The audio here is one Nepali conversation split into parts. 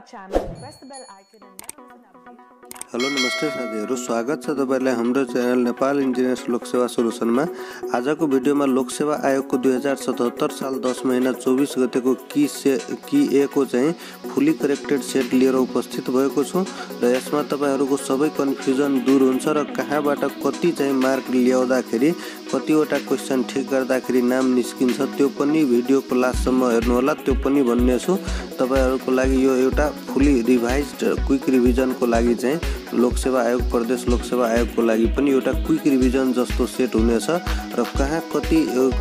our channel, press the bell icon and never miss an update. Hello नमस्ते साथीहरू स्वागत छ तपाईँहरूलाई हाम्रो च्यानल नेपाल इन्जिनियर्स लोकसेवा सोल्युसनमा आजको भिडियोमा लोकसेवा आयोगको दुई हजार सतहत्तर साल दस महिना चौबिस गतेको कि से कि एको चाहिँ फुल्ली करेक्टेड सेट लिएर उपस्थित भएको छु र यसमा तपाईँहरूको सबै कन्फ्युजन दूर हुन्छ र कहाँबाट कति चाहिँ मार्क ल्याउँदाखेरि कतिवटा क्वेसन ठिक गर्दाखेरि नाम निस्किन्छ त्यो पनि भिडियोको लास्टसम्म हेर्नुहोला त्यो पनि भन्ने छु तपाईँहरूको लागि यो एउटा फुल्ली रिभाइज क्विक रिभिजनको लागि लागि चाहिँ लोकसेवा आयोग प्रदेश लोकसेवा आयोगको लागि पनि एउटा क्विक रिभिजन जस्तो सेट हुनेछ र कहाँ कति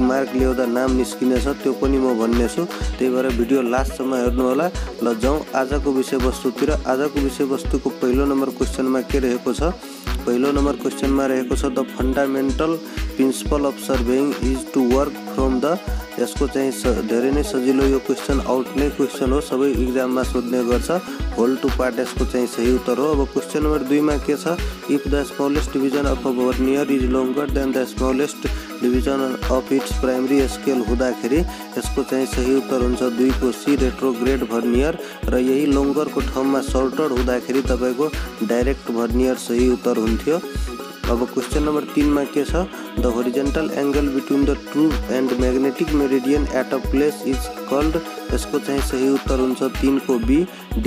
मार्क ल्याउँदा नाम निस्किनेछ त्यो पनि म भन्नेछु त्यही भएर भिडियो लास्टसम्म हेर्नुहोला ल जाउँ आजको विषयवस्तुतिर आजको विषयवस्तुको पहिलो नम्बर क्वेसनमा के रहेको छ पहिलो नम्बर क्वेसनमा रहेको छ the fundamental principle of surveying is to work from the यसको चाहिँ धेरै नै सजिलो यो क्वेसन आउट नै क्वेसन हो सबै इक्जाममा सोध्ने गर्छ होल टु पार्ट यसको चाहिँ सही उत्तर हो अब क्वेसन नम्बर दुईमा के छ if the smallest division of a vernier is longer than the smallest division of its primary scale हुँदाखेरि यसको चाहिँ सही उत्तर हुन्छ दुईको सी रेट्रोग्रेड भर्नियर र यही लङ्गरको ठाउँमा सर्टर हुँदाखेरि तपाईँको डाइरेक्ट भर्नियर सही उत्तर हुन्थ्यो अब क्वेसन नम्बर तिनमा के छ the horizontal angle between the true and magnetic meridian at a place is called यसको चाहिँ सही उत्तर हुन्छ तिनको बी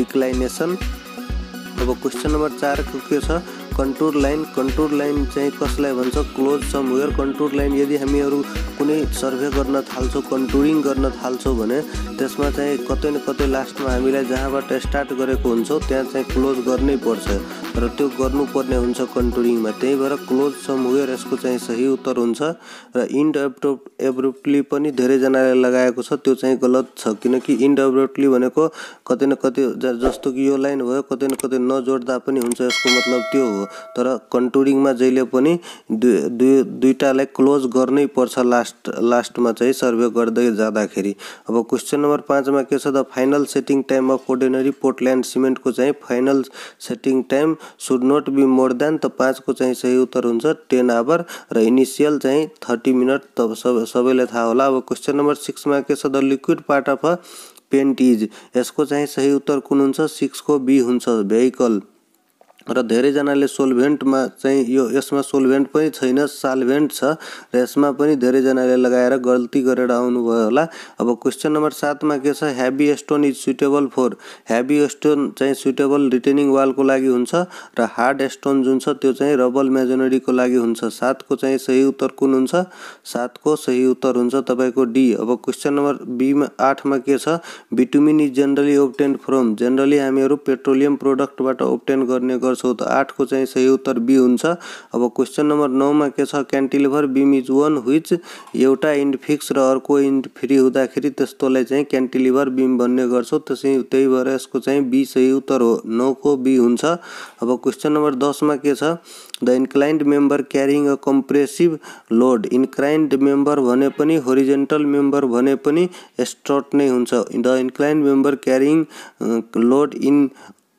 डिक्लाइनेसन अब क्वेसन नम्बर चारको के छ कन्ट्रोल लाइन कन्ट्रोल लाइन चाहिँ कसलाई भन्छ close somewhere control line यदि हामीहरू कुनै सर्भे गर्न थाल्छौँ कन्ट्रोलिङ गर्न थाल्छौँ भने त्यसमा चाहिँ कतै न कतै लास्टमा हामीलाई जहाँबाट स्टार्ट गरेको हुन्छौँ त्यहाँ चाहिँ क्लोज गर्नै पर्छ र त्यो गर्नुपर्ने हुन्छ कन्ट्रोलिङमा त्यही भएर क्लोज सम वेयर यसको चाहिँ सही उत्तर हुन्छ र इन्ड एब्रो एब्रुप्टली पनि धेरैजनाले लगाएको छ त्यो चाहिँ गलत छ किनकि इन्ड एब्रुप्टली भनेको कतै न कतै जस्तो कि यो लाइन भयो कतै न कतै नजोड्दा पनि हुन्छ यसको मतलब त्यो हो तर कन्टुरिङमा जहिले पनि दुई दुई दुईवटालाई क्लोज गर्नै पर्छ लास्ट लास्टमा चाहिँ सर्वे गर्दै जाँदाखेरि अब क्वेसन नम्बर पाँचमा के छ त final setting time of ordinary Portland सिमेन्टको चाहिँ final setting time should not be more than त पाँचको चाहिँ सही उत्तर हुन्छ टेन आवर र इनिसियल चाहिँ थर्टी मिनट त सब सबैलाई थाहा होला अब क्वेसन नम्बर सिक्समा के छ the liquid part of a paint is यसको चाहिँ सही उत्तर कुन हुन्छ सिक्सको बी हुन्छ भेहिकल र धेरैजनाले सोल्भेन्टमा चाहिँ यो यसमा सोल्भेन्ट पनि छैन साल्भेन्ट छ र यसमा पनि धेरैजनाले लगाएर गल्ती गरेर आउनुभयो होला अब क्वेसन नम्बर सातमा के छ heavy stone is suitable for heavy stone चाहिँ सुइटेबल रिटेनिङ वालको लागि हुन्छ र हार्ड स्टोन जुन छ त्यो चाहिँ रबल मेजोनरीको लागि हुन्छ सातको चाहिँ सही उत्तर कुन हुन्छ सातको सही उत्तर हुन्छ तपाईँको डी अब क्वेसन नम्बर बीमा आठमा के छ bitumen is generally obtained from generally हामीहरू पेट्रोलियम प्रोडक्टबाट ओप्टेन गर्ने गर्छ गर्छौँ त आठको चाहिँ सही उत्तर बी हुन्छ अब क्वेसन नम्बर नौमा के छ cantilever beam is one which एउटा इन्ड फिक्स र अर्को इन्ड फ्री हुँदाखेरि त्यस्तोलाई चाहिँ क्यान्टिलिभर बिम भन्ने गर्छौँ त्यसै त्यही भएर यसको चाहिँ बी सही उत्तर हो नौको बी हुन्छ अब क्वेसन नम्बर दसमा के छ the inclined member carrying a compressive load inclined member भने पनि होरिजेन्टल मेम्बर भने पनि स्ट्रट नै हुन्छ the inclined member carrying load in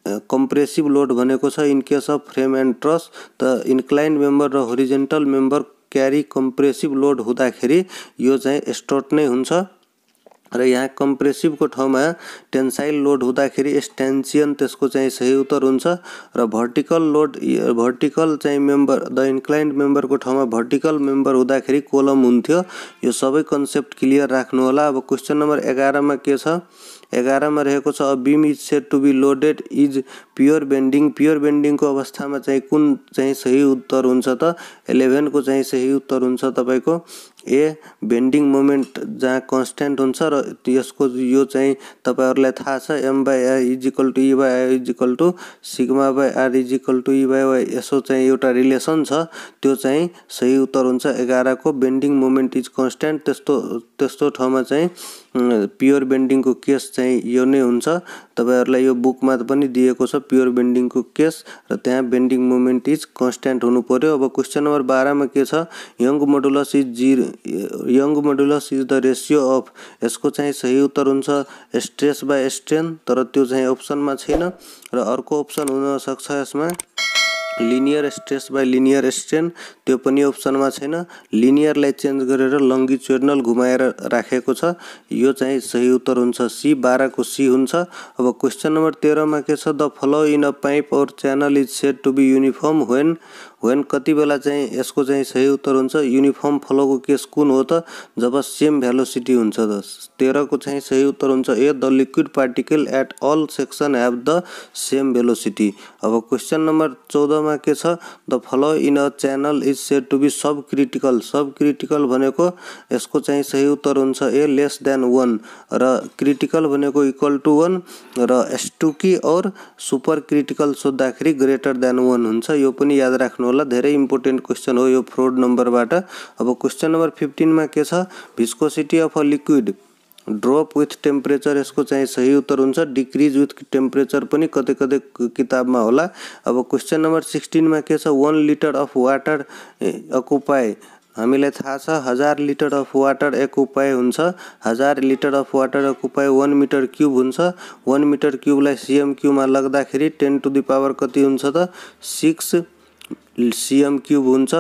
compressive load भनेको छ in case of frame and truss the incline member र horizontal member carry compressive load हुँदाखेरि यो चाहिँ स्टोट नै हुन्छ र यहाँ कम्प्रेसिभको ठाउँमा टेन्साइल लोड हुँदाखेरि स्टेन्सियन त्यसको चाहिँ सही उत्तर हुन्छ र भर्टिकल लोड भर्टिकल चाहिँ मेम्बर द इन्क्लाइन्ड मेम्बरको ठाउँमा भर्टिकल मेम्बर हुँदाखेरि कोलम हुन्थ्यो यो सबै कन्सेप्ट क्लियर राख्नुहोला अब क्वेसन नम्बर एघारमा के छ एघारमा रहेको छ a beam is set to be loaded is pure bending pure बेन्डिङको अवस्थामा चाहिँ कुन चाहिँ सही उत्तर हुन्छ त इलेभेनको चाहिँ सही उत्तर हुन्छ तपाईँको ए बेन्डिङ मोमेन्ट जहाँ कन्सटेन्ट हुन्छ र यसको यो चाहिँ तपाईँहरूलाई थाहा छ M by R equal to E by R equal to sigma by R equal to E by Y यसो चाहिँ एउटा रिलेसन छ त्यो चाहिँ सही उत्तर हुन्छ एघारको बेन्डिङ मोमेन्ट इज कन्सटेन्ट त्यस्तो त्यस्तो ठाउँमा चाहिँ प्योर बेन्डिङको केस चाहिँ यो नै हुन्छ तपाईँहरूलाई यो बुकमा पनि दिएको छ प्योर बेन्डिङको केस र त्यहाँ बेन्डिङ मोमेन्ट इज कन्सट्यान्ट हुनु पऱ्यो अब क्वेसन नम्बर बाह्रमा के छ Young modulus is zero Young modulus is the ratio of यसको चाहिँ सही उत्तर हुन्छ स्ट्रेस बाई स्ट्रेन तर त्यो चाहिँ अप्सनमा छैन र अर्को अप्सन हुनसक्छ यसमा linear stress by linear strain त्यो पनि अप्सनमा छैन लिनियरलाई चेन्ज गरेर लङ्गिच्युर्नल घुमाएर राखेको छ यो चाहिँ सही उत्तर हुन्छ सी बाह्रको सी हुन्छ अब क्वेसन नम्बर तेह्रमा के छ the flow in a pipe or channel is set to be uniform when when कति बेला चाहिँ यसको चाहिँ सही उत्तर हुन्छ युनिफर्म फ्लोको केस कुन हो त जब सेम भ्यालोसिटी हुन्छ त तेह्रको चाहिँ सही उत्तर हुन्छ A the liquid particle at all section have the same velocity अब क्वेसन नम्बर चौधमा के छ the flow in a channel is said to be sub critical sub critical भनेको यसको चाहिँ सही उत्तर हुन्छ ए लेस देन वान र क्रिटिकल भनेको इक्वल टु वान र एस्टुकी अर सुपर क्रिटिकल सोद्धाखेरि ग्रेटर देन वान हुन्छ यो पनि याद राख्नु होला धेरै इम्पोर्टेन्ट क्वेसन हो यो फ्रोड नम्बरबाट अब क्वेसन नम्बर फिफ्टिनमा के छ viscosity of a liquid drop with temperature यसको चाहिँ सही उत्तर हुन्छ डिक्रिज विथ टेम्परेचर पनि कतै कतै किताबमा होला अब क्वेसन नम्बर सिक्सटिनमा के छ one litre of water occupy हामीलाई थाहा छ हजार लिटर अफ वाटर एकुपाई हुन्छ हजार litre of water occupy one metre cube हुन्छ वान मिटर क्युबलाई सिएम क्युबमा लग्दाखेरि टेन टु दि पावर कति हुन्छ त सिक्स सिएम क्युब हुन्छ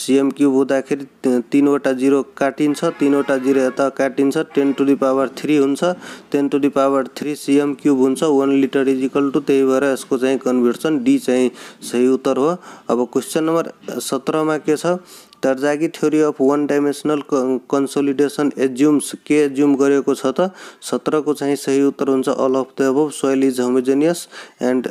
सिएम क्युब हुँदाखेरि तिनवटा जिरो काटिन्छ तिनवटा जिरो यता काटिन्छ ten to the power three हुन्छ ten to the power three C M cube हुन्छ one litre is equal to त्यही भएर यसको चाहिँ कन्भर्सन डी चाहिँ सही उत्तर हो अब क्वेसन नम्बर सत्रमा के छ Terzaghi theory of one dimensional consolidation assumes के एज्युम गरेको छ त सत्रको चाहिँ सही उत्तर हुन्छ अल अफ द अब soil is homogeneous and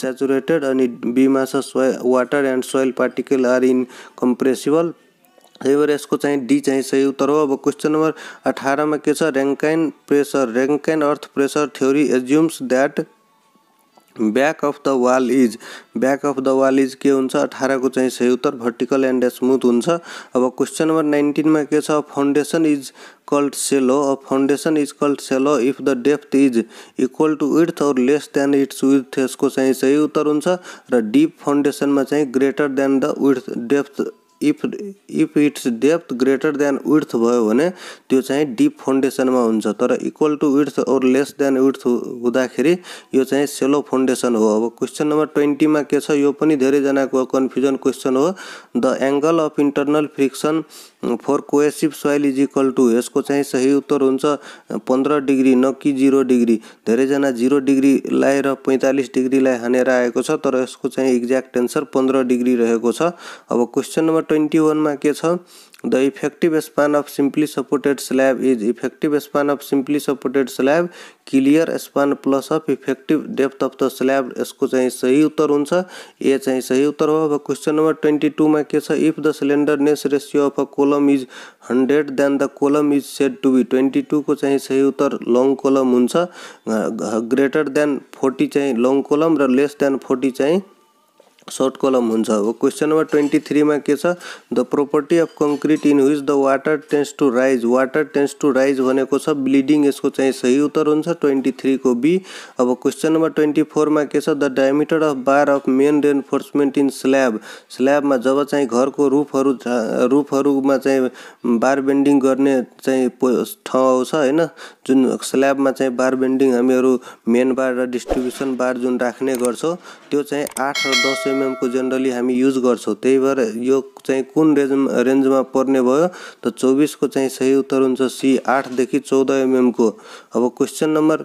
saturated अनि बीमा छ soil water and soil particle are incompressible त्यही भएर यसको चाहिँ डी चाहिँ सही उत्तर हो अब क्वेसन नम्बर अठारमा के छ Rankine pressure Rankine earth pressure theory assumes that back of the wall is back of the wall is के हुन्छ अठारको चाहिँ सही उत्तर भर्टिकल एन्ड स्मुथ हुन्छ अब क्वेसन नम्बर नाइन्टिनमा के छ foundation is called shallow a foundation is called shallow if the depth is equal to width or less than its width यसको चाहिँ सही उत्तर हुन्छ र डिप फाउन्डेसनमा चाहिँ greater than the width depth if if its depth greater than width भयो भने त्यो चाहिँ डिप फाउन्डेसनमा हुन्छ तर equal to width or less than width हुँदाखेरि यो चाहिँ सेलो फाउन्डेसन हो अब क्वेसन नम्बर ट्वेन्टीमा के छ यो पनि धेरैजनाको कन्फ्युजन क्वेसन हो the angle of internal friction for cohesive soil is equal to यसको चाहिँ सही उत्तर हुन्छ पन्ध्र डिग्री न कि जिरो डिग्री धेरैजना जिरो डिग्री र पैँतालिस डिग्रीलाई हानेर आएको छ तर यसको चाहिँ एक्ज्याक्ट एन्सर पन्ध्र डिग्री रहेको छ अब क्वेसन नम्बर ट्वेन्टी वानमा के छ the effective span of simply supported slab is effective span of simply supported slab clear span plus of effective depth of the slab यसको चाहिँ सही उत्तर हुन्छ ए चाहिँ सही उत्तर हो अब क्वेसन नम्बर ट्वेन्टी टूमा के छ if the slenderness ratio of a column is hundred then the column is said to be twenty टूको चाहिँ सही उत्तर लङ कोलम हुन्छ ग्रेटर देन फोर्टी चाहिँ लङ कोलम र लेस देन फोर्टी चाहिँ सर्ट कलम हुन्छ अब क्वेसन नम्बर ट्वेन्टी थ्रीमा के छ the property of concrete in which the water tends to rise water tends to rise भनेको छ ब्लिडिङ यसको चाहिँ सही उत्तर हुन्छ ट्वेन्टी थ्रीको बी अब क्वेसन नम्बर ट्वेन्टी फोरमा के छ the diameter of bar of main reinforcement in slab स्ल्याबमा जब चाहिँ घरको रुफहरू रुफहरूमा चाहिँ बार बेन्डिङ गर्ने चाहिँ ठाउँ आउँछ होइन जुन स्ल्याबमा चाहिँ बार बेन्डिङ हामीहरू मेन बार र डिस्ट्रिब्युसन बार जुन राख्ने गर्छौँ त्यो चाहिँ आठ र दस एमएमको जेनरली हामी युज गर्छौँ त्यही भएर यो चाहिँ कुन रेन्ज रेन्जमा पर्ने भयो त चौबिसको चाहिँ सही उत्तर हुन्छ सी आठदेखि चौध एमएमको अब क्वेसन नम्बर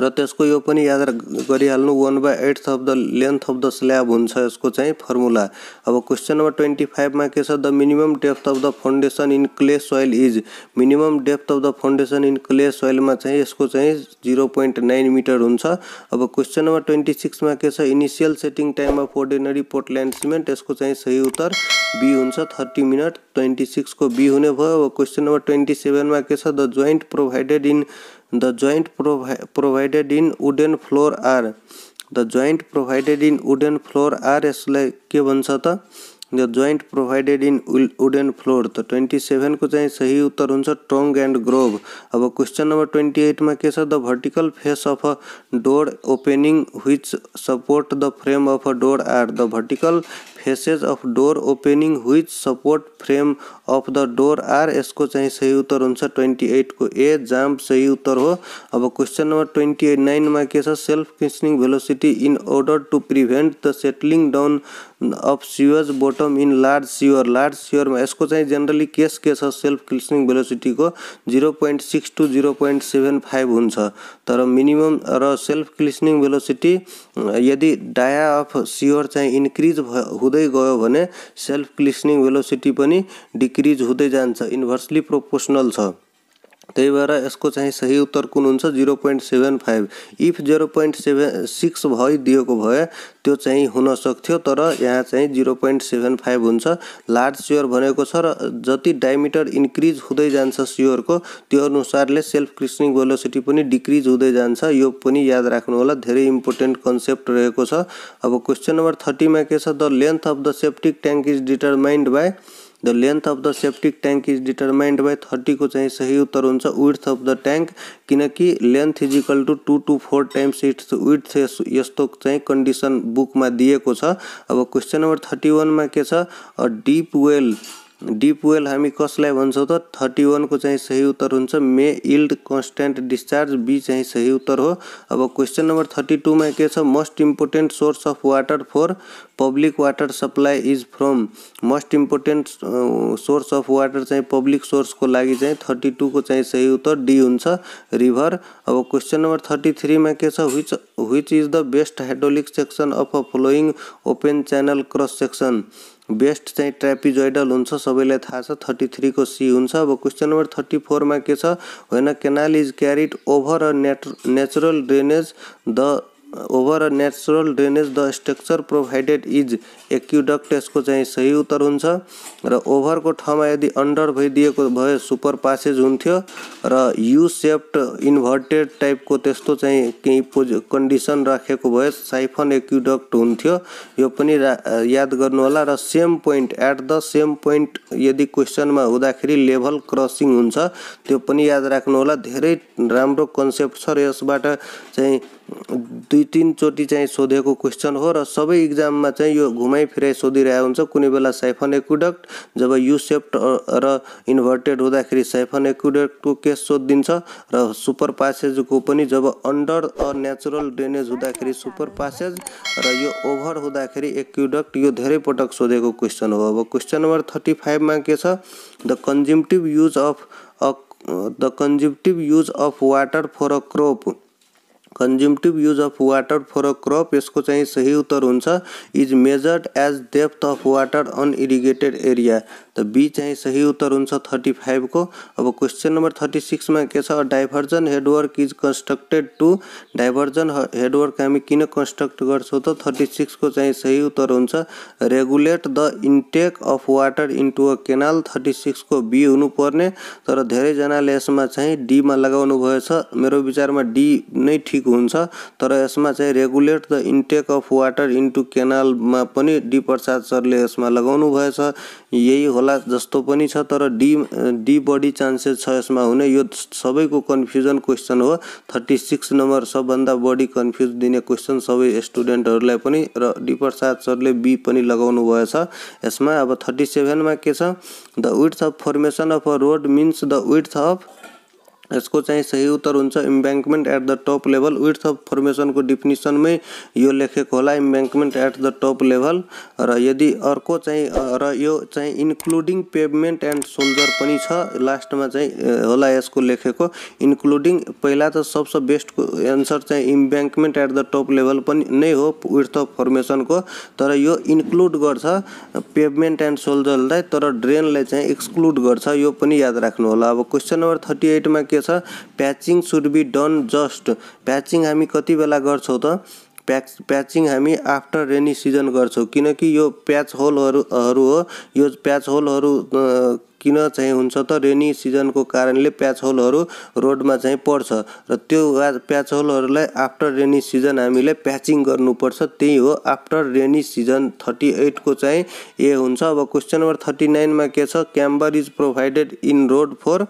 र त्यसको यो पनि याद गरिहाल्नु one by eight of the length of the slab हुन्छ यसको चाहिँ फर्मुला अब क्वेसन नम्बर ट्वेन्टी फाइभमा के छ the minimum depth of the foundation in clay soil is minimum depth of the foundation in clay सोइलमा चाहिँ यसको चाहिँ जिरो पोइन्ट नाइन मिटर हुन्छ अब क्वेसन नम्बर ट्वेन्टी सिक्समा के छ initial setting time of ordinary Portland cement यसको चाहिँ सही उत्तर बी हुन्छ थर्टी मिनट ट्वेन्टी सिक्सको बी हुने भयो अब क्वेसन नम्बर ट्वेन्टी सेभेनमा के छ the joint provided in The joint provi provided in wooden floor are the joint provided in wooden floor are यसलाई के भन्छ त the joint provided in wooden floor त ट्वेन्टी सेभेनको चाहिँ सही उत्तर हुन्छ टोङ एन्ड ग्रोभ अब क्वेसन नम्बर ट्वेन्टी एटमा के छ the vertical face of a door opening which support the frame of a door are the vertical faces of door opening with support frame of the door are यसको चाहिँ सही उत्तर हुन्छ ट्वेन्टी एटको ए जाम्प सही उत्तर हो अब क्वेसन नम्बर ट्वेन्टी एट नाइनमा के छ self cleansing velocity in order to prevent the settling down of sewers bottom in large sewer large सियरमा यसको चाहिँ जेनरली केस के छ सेल्फ क्लिसनिङ भेलोसिटीको zero point six two zero point seven five हुन्छ तर मिनिमम र सेल्फ क्लिसनिङ भेलोसिटी यदि डाया अफ सियर चाहिँ इन्क्रिज हुँदा हुँदै गयो भने सेल्फ क्लिसनिङ भेलोसिटी पनि डिक्रिज हुँदै जान्छ इन्भर्सली प्रोपोर्सनल छ त्यही भएर यसको चाहिँ सही उत्तर कुन हुन्छ zero point seven five if zero point seven six भइदिएको भए त्यो चाहिँ हुन सक्थ्यो तर यहाँ चाहिँ जिरो पोइन्ट सेभेन फाइभ हुन्छ लार्ज स्योर भनेको छ र जति डायमिटर इन्क्रिज हुँदै जान्छ स्योरको त्यो अनुसारले सेल्फ क्रिस्निङ भेलोसिटी पनि डिक्रिज हुँदै जान्छ यो पनि याद राख्नु होला धेरै इम्पोर्टेन्ट कन्सेप्ट रहेको छ अब क्वेसन नम्बर थर्टीमा के छ the length of the septic tank is determined by the length of the septic tank is determined by थर्टीको चाहिँ सही उत्तर हुन्छ विड्थ अफ द ट्याङ्क किनकि length equal to two to four times its width यस्तो चाहिँ कन्डिसन बुकमा दिएको छ अब क्वेसन नम्बर थर्टी वानमा के छ a deep well deep well हामी कसलाई भन्छौँ त थर्टी वानको चाहिँ सही उत्तर हुन्छ मे इल्ड कन्सटेन्ट डिस्चार्ज बी चाहिँ सही उत्तर हो अब क्वेसन नम्बर थर्टी टूमा के छ most important source of water for public water supply is from most important source of water चाहिँ पब्लिक सोर्सको लागि चाहिँ थर्टी टूको चाहिँ सही उत्तर डी हुन्छ रिभर अब क्वेसन नम्बर थर्टी थ्रीमा के छ which which is the best hydraulic section of a flowing open channel cross section best चाहिँ ट्रापिजोइडल हुन्छ सबैलाई थाहा छ थर्टी थ्रीको सी हुन्छ अब क्वेसन नम्बर थर्टी फोरमा के छ होइन canal is carried over a net natural drainage the over natural drainage the structure provided is aqueduct यसको चाहिँ सही उत्तर हुन्छ र ओभरको ठाउँमा यदि अन्डर भइदिएको भए सुपर पासेज हुन्थ्यो र यु सेप्ट इन्भर्टेड टाइपको त्यस्तो चाहिँ केही पोजि कन्डिसन राखेको भए साइफन एक्युडक्ट हुन्थ्यो यो पनि याद गर्नुहोला र same point at the same point यदि क्वेसनमा हुँदाखेरि लेभल क्रसिङ हुन्छ त्यो पनि याद राख्नुहोला धेरै राम्रो कन्सेप्ट छ र यसबाट चाहिँ दुई तिनचोटि चाहिँ सोधेको क्वेसन हो र सबै इक्जाममा चाहिँ यो घुमाइ फिराइ सोधिरहेको हुन्छ कुनै बेला साइफन एक्विडक्ट जब यु सेप्ट र इन्भर्टेड हुँदाखेरि साइफन एक्विडक्टको केस सोधिदिन्छ र सुपर पासेजको पनि जब अन्डर अ नेचुरल ड्रेनेज हुँदाखेरि सुपर पासेज र यो ओभर हुँदाखेरि एक्विडक्ट यो धेरै पटक सोधेको क्वेसन हो अब क्वेसन नम्बर थर्टी फाइभमा के छ the consumptive use of a the consumptive use of water for a crop consumptive use of water for a crop इसको सही उत्तर होज is measured as depth of water on irrigated area त बी चाहिँ सही उत्तर हुन्छ थर्टी फाइभको अब क्वेसन नम्बर थर्टी सिक्समा के छ diversion headwork is constructed to diversion headwork हामी किन कन्स्ट्रक्ट गर्छौँ त थर्टी सिक्सको चाहिँ सही उत्तर हुन्छ regulate the intake of water into a canal thirty सिक्सको बी हुनुपर्ने तर धेरैजनाले यसमा चाहिँ डीमा लगाउनु भएछ मेरो विचारमा डी नै ठिक हुन्छ तर यसमा चाहिँ regulate the intake of water into केनालमा पनि डी प्रसाद सरले यसमा लगाउनु भएछ यही होला जस्तो पनि छ तर डी डी बढी चान्सेस छ यसमा हुने यो सबैको कन्फ्युजन क्वेसन हो थर्टी सिक्स नम्बर सबभन्दा बढी कन्फ्युज दिने क्वेसन सबै स्टुडेन्टहरूलाई पनि र डी प्रसाद सरले बी पनि लगाउनु भएछ यसमा अब थर्टी सेभेनमा के छ the width of formation of a road means the width of यसको चाहिँ सही उत्तर हुन्छ embankment at the top level width of फर्मेसनको डिफिनिसनमै यो लेखेको होला embankment at the top level र यदि अर्को चाहिँ र यो चाहिँ इन्क्लुडिङ पेभमेन्ट एन्ड सोल्जर पनि छ लास्टमा चाहिँ होला यसको लेखेको इन्क्लुडिङ पहिला त सबसे बेस्ट एन्सर चाहिँ embankment at the top level पनि नै हो विथ अफ फर्मेसनको तर यो इन्क्लुड गर्छ पेभमेन्ट एन्ड सोल्जरलाई तर ड्रेनलाई चाहिँ एक्सक्लुड गर्छ यो पनि याद राख्नु होला अब क्वेसन नम्बर थर्टी एटमा के छ patching should be done just patching हामी कति बेला गर्छौँ त प्याच प्याचिङ हामी आफ्टर रेनी सिजन गर्छौँ किनकि यो प्याच होलहरू हो यो प्याच होलहरू किन चाहिँ हुन्छ त रेनी सिजनको कारणले प्याच होलहरू रोडमा चाहिँ पर्छ र त्यो प्याच होलहरूलाई आफ्टर रेनी सिजन हामीले प्याचिङ गर्नुपर्छ त्यही हो आफ्टर रेनी सिजन थर्टी एटको चाहिँ ए हुन्छ अब क्वेसन नम्बर थर्टी नाइनमा के छ camber is provided in road for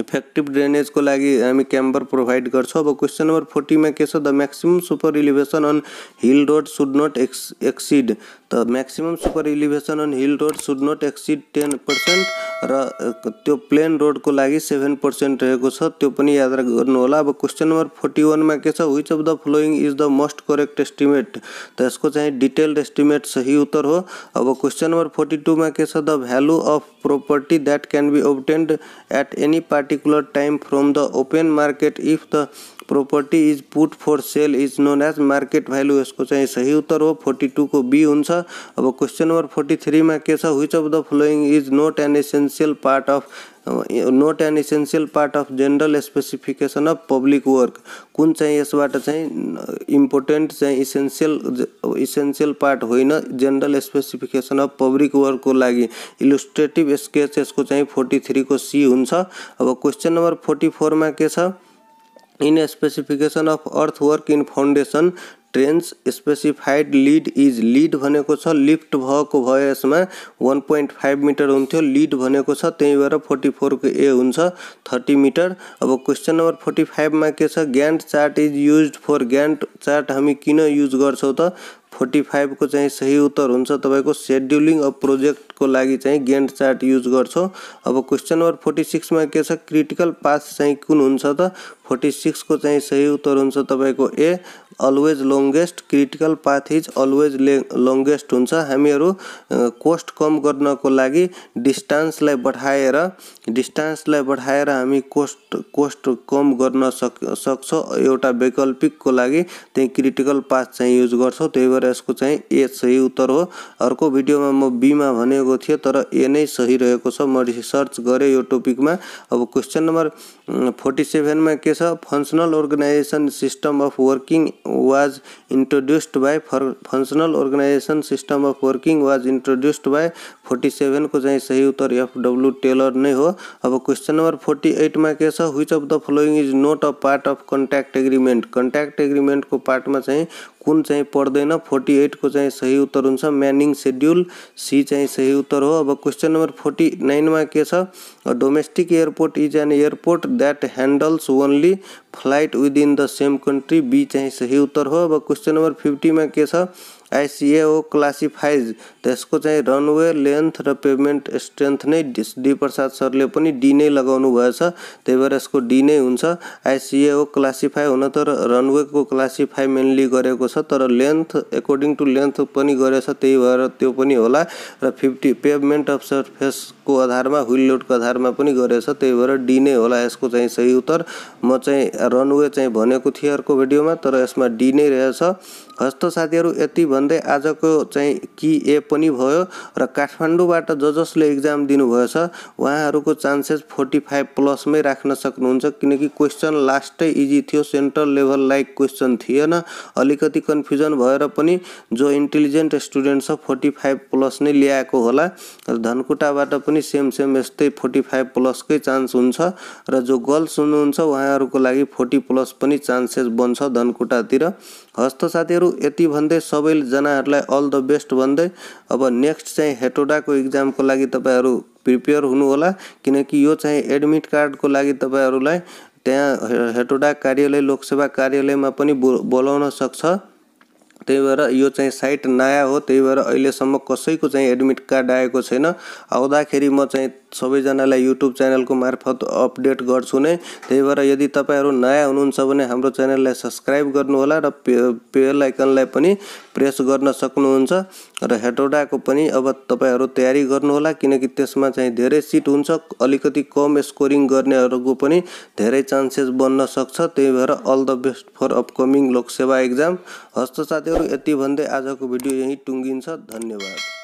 effective ड्रेनेजको लागि हामी क्याम्बर प्रोभाइड गर्छौँ अब क्वेसन नम्बर फोर्टीमा के छ the maximum super elevation on hill road should not ex exceed त maximum super elevation on hill road should not exceed ten percent र त्यो प्लेन रोडको लागि सेभेन पर्सेन्ट रहेको छ त्यो पनि याद गर्नुहोला अब क्वेसन नम्बर फोर्टी वानमा के छ which of the following is the most correct estimate त यसको चाहिँ डिटेल्ड एस्टिमेट सही उत्तर हो अब क्वेसन नम्बर फोर्टी टूमा के छ the value of property that can be obtained at any part particular time from the open market if the property is put for sale is known as market value यसको चाहिँ सही उत्तर हो फोर्टी टूको बी हुन्छ अब क्वेसन नम्बर फोर्टी थ्रीमा के छ which of the following is not an essential part of not an essential part of general specification of public work कुन चाहिँ यसबाट चाहिँ इम्पोर्टेन्ट चाहिँ इसेन्सियल इसेन्सियल पार्ट होइन जेनरल स्पेसिफिकेसन अफ पब्लिक वर्कको लागि इलुस्ट्रेटिभ स्केच यसको चाहिँ फोर्टी थ्रीको सी हुन्छ अब क्वेसन नम्बर फोर्टी फोरमा के छ in specification of earth work in foundation trench specified lead is lead भनेको छ लिफ्ट भएको भए यसमा वान पोइन्ट फाइभ मिटर हुन्थ्यो लिड भनेको छ त्यही भएर फोर्टी फोरको ए हुन्छ थर्टी मिटर अब क्वेसन नम्बर फोर्टी फाइभमा के छ Gantt chart is use for Gantt chart हामी किन युज गर्छौँ त फोर्टी फाइभको चाहिँ सही उत्तर हुन्छ तपाईँको सेड्युलिङ अफ प्रोजेक्ट को लागि चाहिँ गेन्ट चार्ट युज गर्छौँ अब क्वेसन नम्बर फोर्टी सिक्समा के छ क्रिटिकल पास चाहिँ कुन हुन्छ त फोर्टी सिक्सको चाहिँ सही उत्तर हुन्छ तपाईँको A always longest critical path is always ले लङ्गेस्ट हुन्छ हामीहरू कोस्ट कम गर्नको लागि डिस्टान्सलाई बढाएर डिस्टान्सलाई बढाएर हामी कोस्ट कोस्ट कम गर्न सक सक्छौँ एउटा वैकल्पिकको लागि त्यही क्रिटिकल पाथ चाहिँ युज गर्छौँ त्यही भएर यसको चाहिँ ए सही उत्तर हो अर्को भिडियोमा म बिमा भनेको भएको थियो तर ए नै सही रहेको छ म रिसर्च गरेँ यो टपिकमा अब क्वेसन नम्बर फोर्टी सेभेनमा के छ functional organisation system of working was introduced by for functional organisation system of working was introduced by forty सेभेनको चाहिँ सही उत्तर एफडब्लु टेलर नै हो अब क्वेसन नम्बर फोर्टी एटमा के छ which of the following is not a part of contract agreement contract एग्रिमेन्टको पार्टमा चाहिँ कौन चाहे पढ़्देन फोर्टी एट चाहिँ सही उत्तर हो मैनिंग सेड्यूल सी चाहे सही उत्तर हो अब क्वेश्चन नंबर फोर्टी नाइन में के domestic airport is an airport that handles only flight within the same country B चाहिँ सही उत्तर हो अब क्वेसन नम्बर फिफ्टीमा के छ आइसिएओ क्लासिफाइज त्यसको चाहिँ रनवे लेन्थ र पेमेन्ट स्ट्रेन्थ नै डी प्रसाद सरले पनि डी नै लगाउनु भएछ त्यही भएर यसको डी नै हुन्छ आइसिएओ क्लासिफाई हुन त रनवेको क्लासिफाई मेनली गरेको छ तर लेन्थ एकोर्डिङ टु लेन्थ पनि गरेछ त्यही भएर त्यो पनि होला र फिफ्टी पेभमेन्ट अफ सर्फेसको आधारमा लोड लोडको आधारमा पनि गरेछ त्यही भएर डी नै होला यसको चाहिँ सही उत्तर म चाहिँ रनवे चाहिँ भनेको थिएँ अर्को भिडियोमा तर यसमा डी नै रहेछ हस्त साथीहरू यति भन्दै आजको चाहिँ कि ए पनि भयो र काठमाडौँबाट ज जसले इक्जाम दिनुभएछ उहाँहरूको चान्सेस फोर्टी फाइभ प्लसमै राख्न सक्नुहुन्छ किनकि क्वेसन लास्टै इजी थियो सेन्ट्रल लेभल लाइक क्वेसन थिएन अलिकति कन्फ्युजन भएर पनि जो इन्टेलिजेन्ट स्टुडेन्ट छ फोर्टी फाइभ प्लस नै ल्याएको होला र धनकुटाबाट पनि सेम सेम यस्तै फोर्टी फाइभ प्लसकै चान्स हुन्छ र जो गर्ल्स हुनुहुन्छ उहाँहरूको लागि फोर्टी प्लस पनि चान्सेस बन्छ धनकुटातिर हस्त साथीहरू यति भन्दै सबैजनाहरूलाई अल द बेस्ट भन्दै अब नेक्स्ट चाहिँ हेटोडाको इक्जामको लागि तपाईँहरू प्रिपेयर हुनुहोला किनकि यो चाहिँ एडमिट कार्डको लागि तपाईँहरूलाई त्यहाँ हेटोडा कार्यालय लोकसेवा कार्यालयमा पनि बो बोलाउन सक्छ त्यही भएर यो चाहिँ साइट नयाँ हो त्यही भएर अहिलेसम्म कसैको चाहिँ एडमिट कार्ड आएको छैन आउँदाखेरि म चाहिँ सबैजनालाई युट्युब च्यानलको मार्फत अपडेट गर्छु नै त्यही भएर यदि तपाईँहरू नयाँ हुनुहुन्छ भने हाम्रो च्यानललाई सब्सक्राइब गर्नुहोला र पे बेल आइकनलाई पनि प्रेस गर्न सक्नुहुन्छ र हेटोडाको पनि अब तपाईँहरू तयारी गर्नुहोला किनकि त्यसमा चाहिँ धेरै सिट हुन्छ अलिकति कम स्कोरिङ गर्नेहरूको पनि धेरै चान्सेस बन्न सक्छ त्यही भएर all the best for upcoming Loksewa exam हस्त साथीहरू यति भन्दै आजको भिडियो यहीँ टुङ्गिन्छ धन्यवाद